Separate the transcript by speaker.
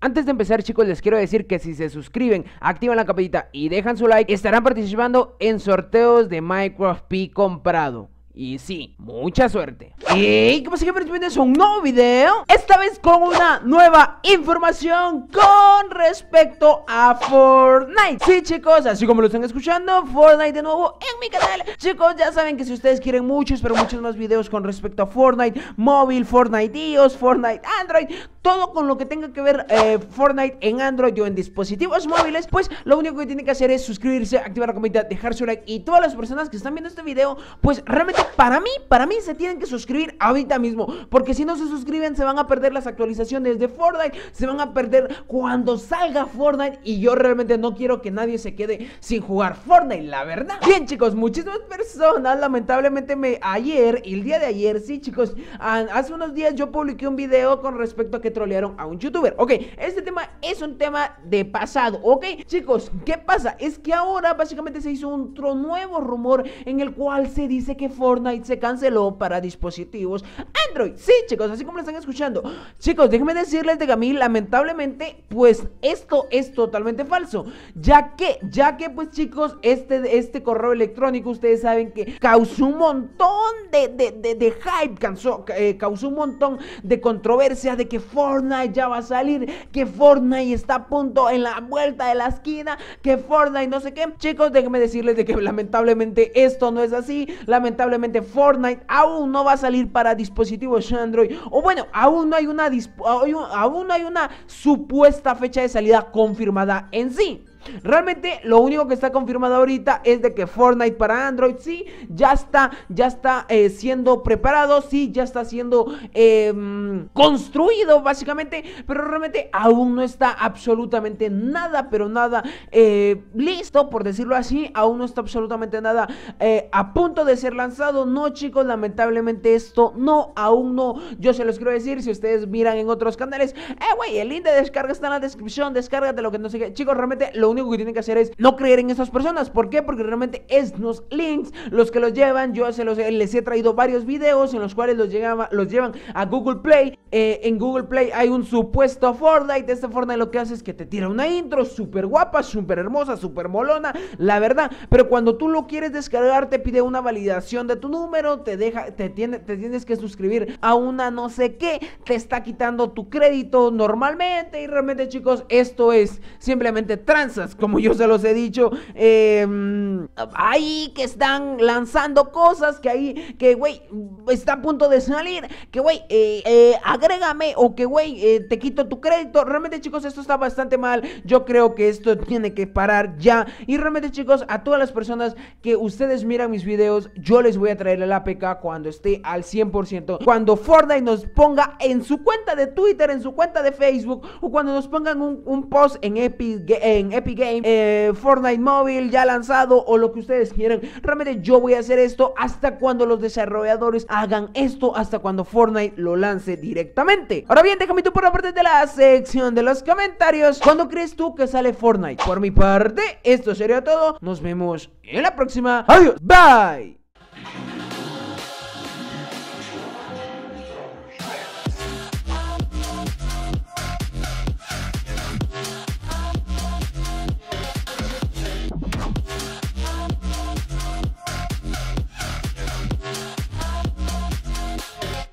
Speaker 1: Antes de empezar chicos les quiero decir que si se suscriben, activan la campanita y dejan su like, estarán participando en sorteos de Minecraft P comprado. Y sí, mucha suerte. ¿Y cómo pasa que bienvenidos a un nuevo video? Esta vez con una nueva información con respecto a Fortnite. Sí, chicos, así como lo están escuchando, Fortnite de nuevo en mi canal. Chicos, ya saben que si ustedes quieren muchos, pero muchos más videos con respecto a Fortnite móvil, Fortnite iOS, Fortnite Android, todo con lo que tenga que ver eh, Fortnite en Android o en dispositivos móviles, pues lo único que tiene que hacer es suscribirse, activar la comida, dejar su like y todas las personas que están viendo este video, pues realmente para mí, para mí se tienen que suscribir ahorita mismo, porque si no se suscriben se van a perder las actualizaciones de Fortnite, se van a perder cuando salga Fortnite y yo realmente no quiero que nadie se quede sin jugar Fortnite, la verdad. Bien chicos, muchísimas personas lamentablemente me ayer, el día de ayer, sí chicos, hace unos días yo publiqué un video con respecto a que trolearon a un youtuber. Ok, este tema es un tema de pasado, ok. Chicos, ¿qué pasa? Es que ahora básicamente se hizo un nuevo rumor en el cual se dice que Fortnite se canceló para dispositivos Sí, chicos, así como lo están escuchando. Chicos, déjenme decirles de que mí, lamentablemente, pues esto es totalmente falso. Ya que, ya que, pues chicos, este, este correo electrónico, ustedes saben que causó un montón de, de, de, hype, causó, eh, causó un montón de controversia de que Fortnite ya va a salir, que Fortnite está a punto en la vuelta de la esquina, que Fortnite no sé qué. Chicos, déjenme decirles de que lamentablemente esto no es así. Lamentablemente Fortnite aún no va a salir para dispositivos o bueno, aún no hay una, aún no hay una supuesta fecha de salida confirmada en sí. Realmente lo único que está confirmado ahorita es de que Fortnite para Android sí ya está, ya está eh, siendo preparado, sí ya está siendo em, construido básicamente, pero realmente aún no está absolutamente nada, pero nada eh, listo por decirlo así, aún no está absolutamente nada eh, a punto de ser lanzado. No chicos, lamentablemente esto no, aún no. Yo se los quiero decir, si ustedes miran en otros canales, eh el link de descarga está en la descripción, descárgate lo que no sé qué. Chicos, realmente lo lo único que tienen que hacer es no creer en esas personas. ¿Por qué? Porque realmente es los links los que los llevan. Yo se los, eh, les he traído varios videos en los cuales los, los llevan a Google Play. Eh, en Google Play hay un supuesto Fortnite. Este Fortnite lo que hace es que te tira una intro súper guapa, súper hermosa, súper molona, la verdad. Pero cuando tú lo quieres descargar, te pide una validación de tu número, te deja, te, tiene, te tienes que suscribir a una no sé qué, te está quitando tu crédito normalmente. Y realmente, chicos, esto es simplemente trans como yo se los he dicho, eh, ahí que están lanzando cosas, que ahí, que güey, está a punto de salir, que güey, eh, eh, agrégame o que güey, eh, te quito tu crédito. Realmente chicos, esto está bastante mal. Yo creo que esto tiene que parar ya. Y realmente chicos, a todas las personas que ustedes miran mis videos, yo les voy a traer el APK cuando esté al 100%. Cuando Fortnite nos ponga en su cuenta de Twitter, en su cuenta de Facebook, o cuando nos pongan un, post en Epic, en Epic Game, Fortnite móvil ya lanzado o lo que ustedes quieran. Realmente yo voy a hacer esto hasta cuando los desarrolladores hagan esto, hasta cuando Fortnite lo lance directamente. Ahora bien, déjame tú por la parte de la sección de los comentarios. ¿Cuándo crees tú que sale Fortnite? Por mi parte, esto sería todo. Nos vemos en la próxima. Adiós. Bye.